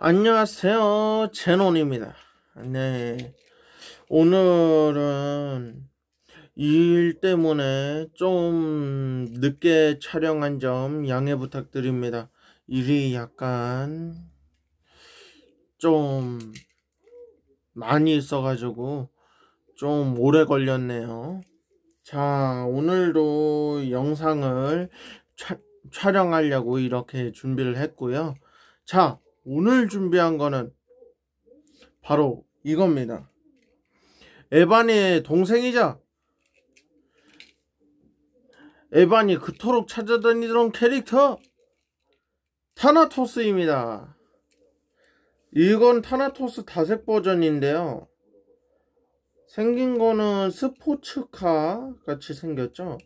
안녕하세요 제논입니다 네 오늘은 일 때문에 좀 늦게 촬영한 점 양해 부탁드립니다 일이 약간 좀 많이 있어가지고 좀 오래 걸렸네요 자 오늘도 영상을 차, 촬영하려고 이렇게 준비를 했고요 자 오늘 준비한 거는 바로 이겁니다. 에반의 동생이자 에반이 그토록 찾아다니던 캐릭터 타나토스입니다. 이건 타나토스 다색 버전인데요. 생긴 거는 스포츠카 같이 생겼죠.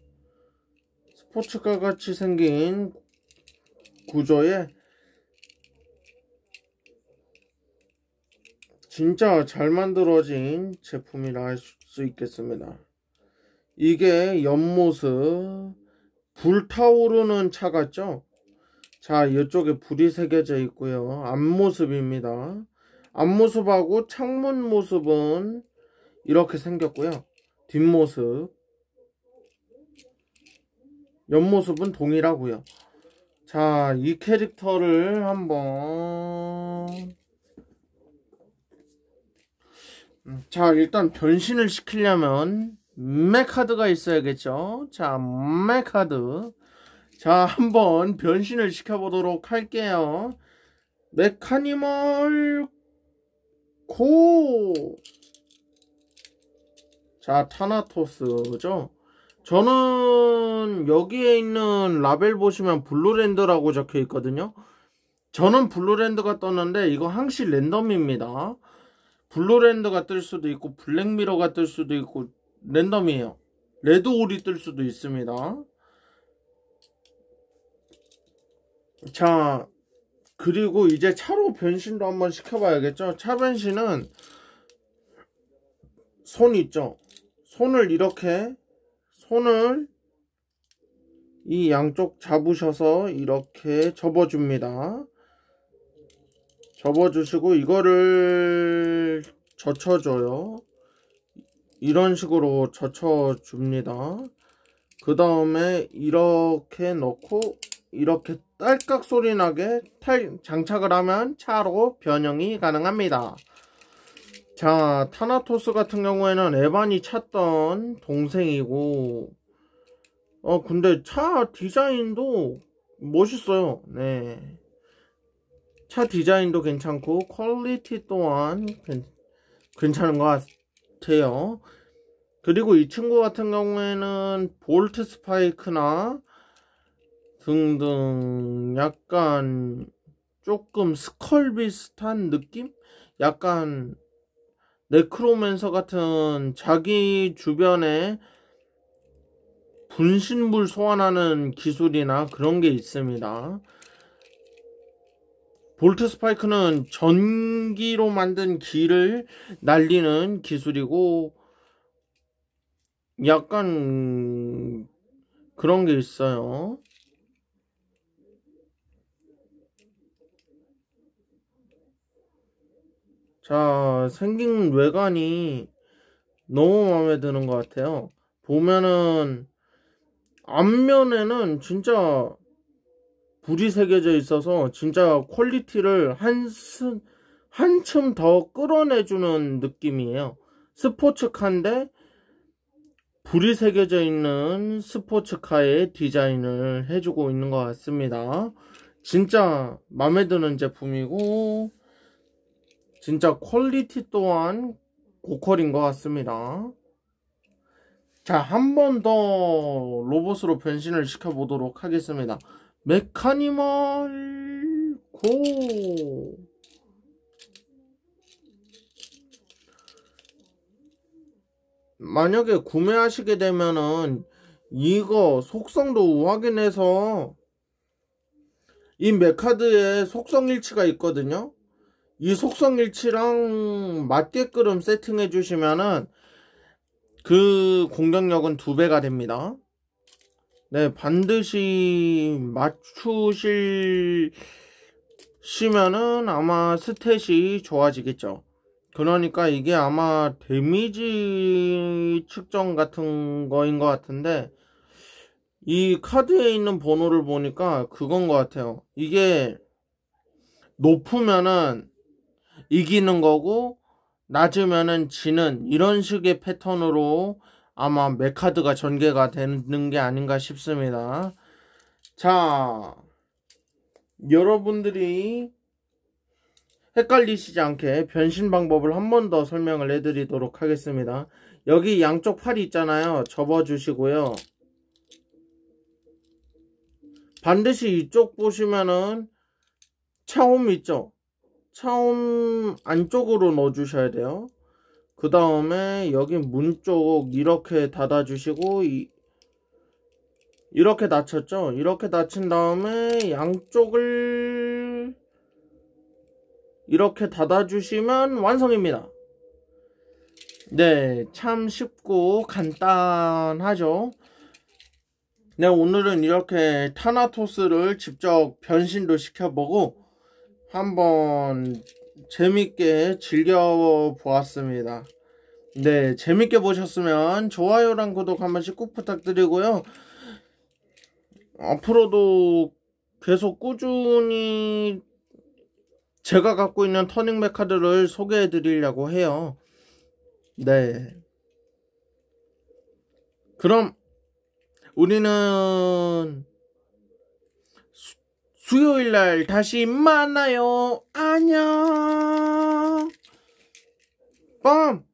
스포츠카 같이 생긴 구조에 진짜 잘 만들어진 제품이라 할 수 있겠습니다. 이게 옆모습 불타오르는 차 같죠? 자 이쪽에 불이 새겨져 있고요. 앞모습입니다. 앞모습하고 창문 모습은 이렇게 생겼고요. 뒷모습 옆모습은 동일하고요. 자이 캐릭터를 한번 자 일단 변신을 시키려면 메카드가 있어야겠죠 자 메카드 자 한번 변신을 시켜보도록 할게요 메카니멀 고! 자, 타나토스죠. 저는 여기에 있는 라벨 보시면 블루랜드라고 적혀 있거든요. 저는 블루랜드가 떴는데 이거 항시 랜덤입니다. 블루랜드가 뜰 수도 있고 블랙미러가 뜰 수도 있고 랜덤이에요 레드홀이 뜰 수도 있습니다 자 그리고 이제 차로 변신도 한번 시켜봐야겠죠 차 변신은 손 있죠 손을 이렇게 손을 이 양쪽 잡으셔서 이렇게 접어줍니다 접어주시고 이거를 젖혀줘요. 이런 식으로 젖혀줍니다. 그 다음에 이렇게 넣고 이렇게 딸깍 소리 나게 장착을 하면 차로 변형이 가능합니다. 자, 타나토스 같은 경우에는 에반이 찼던 동생이고 어 근데 차 디자인도 멋있어요. 네. 차 디자인도 괜찮고 퀄리티 또한 괜찮은 것 같아요 그리고 이 친구 같은 경우에는 볼트 스파이크나 등등 약간 조금 스컬 비슷한 느낌? 약간 네크로맨서 같은 자기 주변에 분신불 소환하는 기술이나 그런 게 있습니다. 볼트 스파이크는 전기로 만든 기를 날리는 기술이고 약간 그런 게 있어요. 자, 생긴 외관이 너무 마음에 드는 것 같아요. 보면은 앞면에는 진짜 불이 새겨져 있어서 진짜 퀄리티를 한, 한층 더 끌어내주는 느낌이에요. 스포츠카인데 불이 새겨져 있는 스포츠카의 디자인을 해주고 있는 것 같습니다. 진짜 마음에 드는 제품이고 진짜 퀄리티 또한 고퀄인 것 같습니다. 자, 한 번 더 로봇으로 변신을 시켜보도록 하겠습니다. 메카니멀 고 만약에 구매하시게 되면은 이거 속성도 확인해서 이 메카드에 속성 일치가 있거든요 이 속성 일치랑 맞게끔 세팅해 주시면은 그 공격력은 2배가 됩니다 네, 반드시 맞추 시면은 아마 스탯이 좋아지겠죠. 그러니까 이게 아마 데미지 측정 같은 거인 것 같은데 이 카드에 있는 번호를 보니까 그건 것 같아요. 이게 높으면은 이기는 거고 낮으면은 지는 이런 식의 패턴으로 아마 메카드가 전개가 되는 게 아닌가 싶습니다. 자, 여러분들이 헷갈리시지 않게 변신 방법을 한 번 더 설명을 해드리도록 하겠습니다. 여기 양쪽 팔이 있잖아요. 접어주시고요. 반드시 이쪽 보시면은 차옴 있죠? 차옴 안쪽으로 넣어주셔야 돼요. 그 다음에 여기 문쪽 이렇게 닫아주시고 이, 이렇게 닫혔죠 이렇게 닫힌 다음에 양쪽을 이렇게 닫아주시면 완성입니다 네참 쉽고 간단하죠 네 오늘은 이렇게 타나토스를 직접 변신도 시켜보고 한번 재밌게 즐겨보았습니다. 네, 재밌게 보셨으면 좋아요랑 구독 한 번씩 꼭 부탁드리고요. 앞으로도 계속 꾸준히 제가 갖고 있는 터닝백 카드를 소개해 드리려고 해요. 네. 그럼 우리는 수요일 날 다시 만나요. 안녕. 빰.